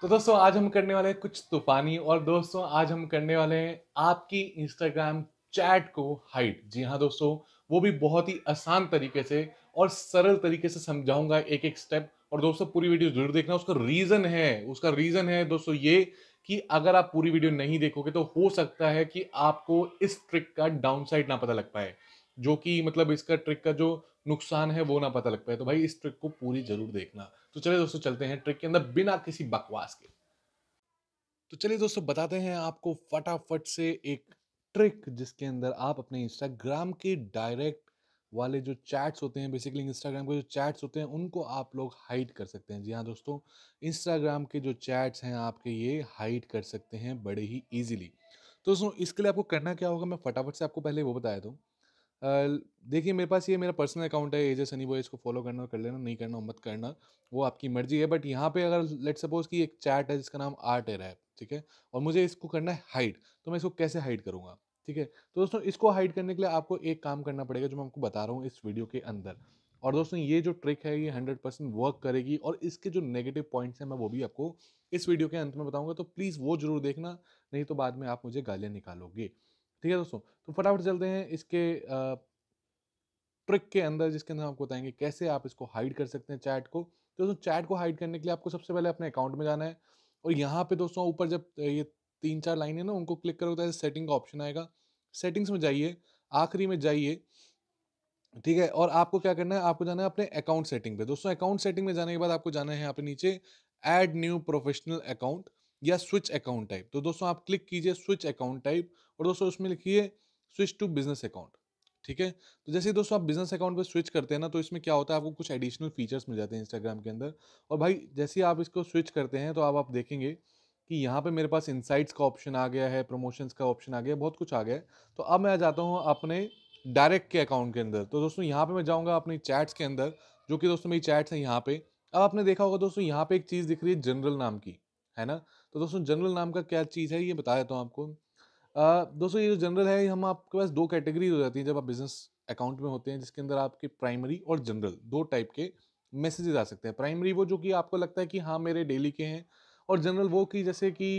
तो दोस्तों आज हम करने वाले हैं कुछ तूफानी और दोस्तों आज हम करने वाले हैं आपकी इंस्टाग्राम चैट को हाइट जी हाँ दोस्तों वो भी बहुत ही आसान तरीके से और सरल तरीके से समझाऊंगा एक एक स्टेप और दोस्तों पूरी वीडियो जरूर देखना उसका रीज़न है उसका रीज़न है दोस्तों ये कि अगर आप पूरी वीडियो नहीं देखोगे तो हो सकता है कि आपको इस ट्रिक का डाउनसाइड ना पता लग पाए जो कि मतलब इसका ट्रिक का जो नुकसान है वो ना पता लग पाए तो भाई इस ट्रिक को पूरी जरूर देखना तो चलिए दोस्तों चलते हैं ट्रिक के अंदर बिना किसी बकवास के तो चलिए दोस्तों बताते हैं आपको फटाफट से एक ट्रिक जिसके अंदर आप अपने इंस्टाग्राम के डायरेक्ट वाले जो चैट्स होते हैं बेसिकली इंस्टाग्राम के जो चैट्स होते हैं उनको आप लोग हाइड कर सकते हैं जी हाँ दोस्तों इंस्टाग्राम के जो चैट्स हैं आपके ये हाइड कर सकते हैं बड़े ही ईजिली तो दोस्तों इसके लिए आपको करना क्या होगा मैं फटाफट से आपको पहले वो बताया दूँ देखिए मेरे पास ये मेरा पर्सनल अकाउंट है एजे सनी बॉय इसको फॉलो करना कर लेना नहीं करना मत करना वो आपकी मर्जी है बट यहाँ पे अगर लेट सपोज कि एक चैट है जिसका नाम आर्ट एरा है ठीक है और मुझे इसको करना है हाइड तो मैं इसको कैसे हाइड करूँगा ठीक है तो दोस्तों इसको हाइड करने के लिए आपको एक काम करना पड़ेगा जो मैं आपको बता रहा हूँ इस वीडियो के अंदर और दोस्तों ये जो ट्रिक है ये हंड्रेड परसेंट वर्क करेगी और इसके जो नेगेटिव पॉइंट्स हैं मैं वो भी आपको इस वीडियो के अंत में बताऊंगा तो प्लीज़ वो जरूर देखना नहीं तो बाद में आप मुझे गालियाँ निकालोगे ठीक है दोस्तों तो फटाफट चलते हैं इसके ट्रिक के अंदर जिसके अंदर आपको बताएंगे कैसे आप इसको हाइड कर सकते हैं चैट को तो दोस्तों चैट को हाइड करने के लिए आपको सबसे पहले अपने अकाउंट में जाना है और यहाँ पे दोस्तों ऊपर जब ये तीन चार लाइन है ना उनको क्लिक करोगे तो ऐसे सेटिंग का ऑप्शन आएगा सेटिंग्स में जाइए आखिरी में जाइए ठीक है और आपको क्या करना है आपको जाना है अपने अकाउंट सेटिंग पे दोस्तों अकाउंट सेटिंग में जाने के बाद आपको जाना है यहाँ पे नीचे एड न्यू प्रोफेशनल अकाउंट या स्विच अकाउंट टाइप तो दोस्तों आप क्लिक कीजिए स्विच अकाउंट टाइप और दोस्तों उसमें लिखिए स्विच टू बिजनेस अकाउंट ठीक है तो जैसे दोस्तों आप बिजनेस अकाउंट पे स्विच करते हैं ना तो इसमें क्या होता है आपको कुछ एडिशनल फीचर्स मिल जाते हैं इंस्टाग्राम के अंदर और भाई जैसे आप इसको स्विच करते हैं तो आप आप देखेंगे कि यहाँ पे मेरे पास इंसाइट्स का ऑप्शन आ गया है प्रमोशंस का ऑप्शन आ गया है बहुत कुछ आ गया है तो अब मैं आ जाता हूँ अपने डायरेक्ट के अकाउंट के अंदर तो दोस्तों यहाँ पर मैं जाऊँगा अपनी चैट्स के अंदर जो कि दोस्तों मेरी चैट्स हैं यहाँ पर अब आपने देखा होगा दोस्तों यहाँ पर एक चीज़ दिख रही है जनरल नाम की है ना तो दोस्तों जनरल नाम का क्या चीज़ है ये बता देता हूँ तो आपको दोस्तों ये जो जनरल है हम आपके पास दो कैटेगरीज हो जाती हैं जब आप बिज़नेस अकाउंट में होते हैं जिसके अंदर आपके प्राइमरी और जनरल दो टाइप के मैसेजेस आ सकते हैं प्राइमरी वो जो कि आपको लगता है कि हाँ मेरे डेली के हैं और जनरल वो कि जैसे कि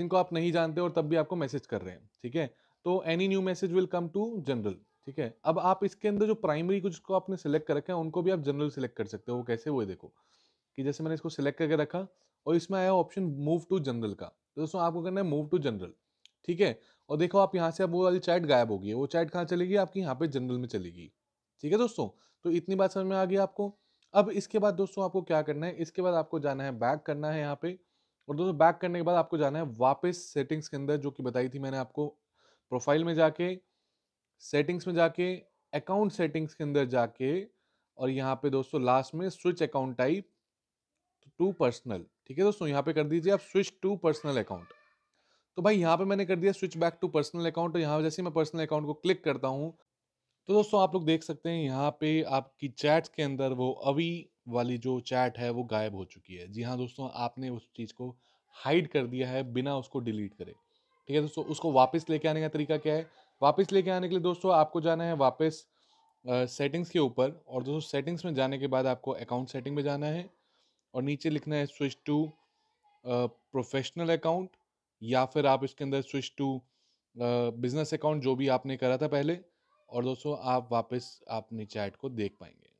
जिनको आप नहीं जानते और तब भी आपको मैसेज कर रहे हैं ठीक है तो any new message will come to general ठीक है अब आप इसके अंदर जो प्राइमरी को जिसको आपने सेलेक्ट कर रखा है उनको भी आप जनरल सेलेक्ट कर सकते हो वो कैसे वो देखो कि जैसे मैंने इसको सेलेक्ट करके रखा और इसमें आया ऑप्शन मूव टू जनरल का तो दोस्तों आपको करना है मूव टू जनरल ठीक है और देखो आप यहाँ से अब वो वाली चैट गायब होगी वो चैट कहाँ चलेगी आपकी यहाँ पे जनरल में चलेगी ठीक है दोस्तों तो इतनी बात समझ में आ गई आपको अब इसके बाद दोस्तों आपको क्या करना है इसके बाद आपको जाना है बैक करना है यहाँ पे और दोस्तों बैक करने के बाद आपको जाना है वापस सेटिंग्स के अंदर जो कि बताई थी मैंने आपको प्रोफाइल में जाके सेटिंग्स में जाके अकाउंट सेटिंग्स के अंदर जाके और यहाँ पे दोस्तों लास्ट में switch account type to personal ठीक है दोस्तों यहाँ पे कर दीजिए आप स्विच टू पर्सनल अकाउंट तो भाई यहाँ पे मैंने कर दिया switch back to personal account और यहाँ जैसे मैं पर्सनल अकाउंट को क्लिक करता हूँ तो दोस्तों आप लोग देख सकते हैं यहाँ पे आपकी चैट्स के अंदर वो अभी वाली जो चैट है वो गायब हो चुकी है जी हाँ दोस्तों आपने उस चीज़ को हाइड कर दिया है बिना उसको डिलीट करे ठीक है दोस्तों उसको वापस लेके आने का तरीका क्या है वापस लेके आने के लिए दोस्तों आपको जाना है वापस सेटिंग्स के ऊपर और दोस्तों सेटिंग्स में जाने के बाद आपको अकाउंट सेटिंग में जाना है और नीचे लिखना है स्विच टू प्रोफेशनल अकाउंट या फिर आप इसके अंदर स्विच टू बिजनेस अकाउंट जो भी आपने करा था पहले और दोस्तों आप वापस नीचे चैट को देख पाएंगे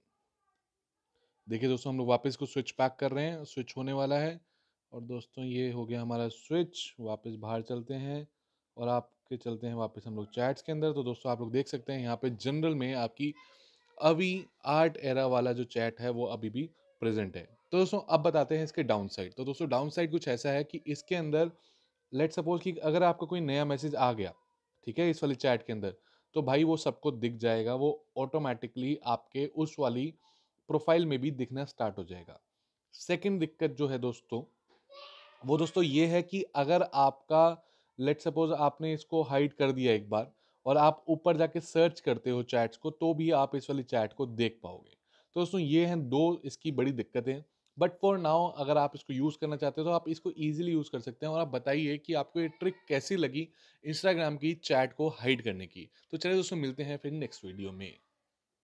देखिए दोस्तों हम लोग वापस को स्विच पैक कर रहे हैं स्विच होने वाला है और दोस्तों ये हो गया हमारा स्विच वापस बाहर चलते हैं और आपके चलते हैं वापस हम लोग चैट्स के अंदर तो दोस्तों आप लोग देख सकते हैं यहाँ पे जनरल में आपकी अभी आर्ट एरा वाला जो चैट है वो अभी भी प्रेजेंट है तो दोस्तों अब बताते हैं इसके डाउन साइड तो दोस्तों डाउन साइड कुछ ऐसा है कि इसके अंदर लेट सपोज कि अगर आपका कोई नया मैसेज आ गया ठीक है इस वाली चैट के अंदर तो भाई वो सबको दिख जाएगा वो ऑटोमेटिकली आपके उस वाली प्रोफाइल में भी दिखना स्टार्ट हो जाएगा सेकेंड दिक्कत जो है दोस्तों वो दोस्तों ये है कि अगर आपका लेट सपोज आपने इसको हाइड कर दिया एक बार और आप ऊपर जाके सर्च करते हो चैट्स को तो भी आप इस वाली चैट को देख पाओगे तो दोस्तों ये हैं दो इसकी बड़ी दिक्कतें बट फॉर नाउ अगर आप इसको यूज़ करना चाहते हो तो आप इसको ईजिली यूज़ कर सकते हैं और आप बताइए कि आपको ये ट्रिक कैसी लगी इंस्टाग्राम की चैट को हाइड करने की तो चलिए दोस्तों मिलते हैं फिर नेक्स्ट वीडियो में